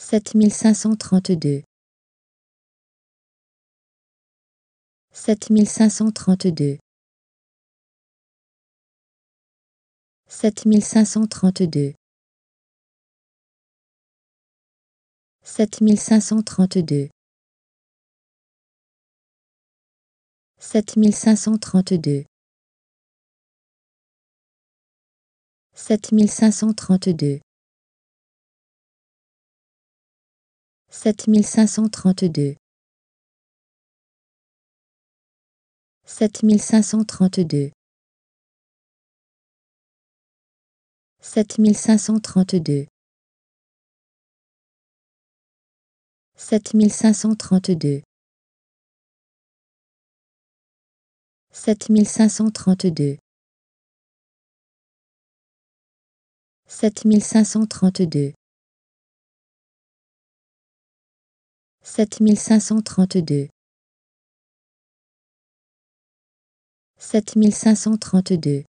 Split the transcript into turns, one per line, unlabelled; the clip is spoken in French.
7532 7532 7532 7532 7532 7532 7532 7532 7532 7532 7532 7532 Sept mille cinq cent trente-deux. Sept mille cinq cent trente-deux.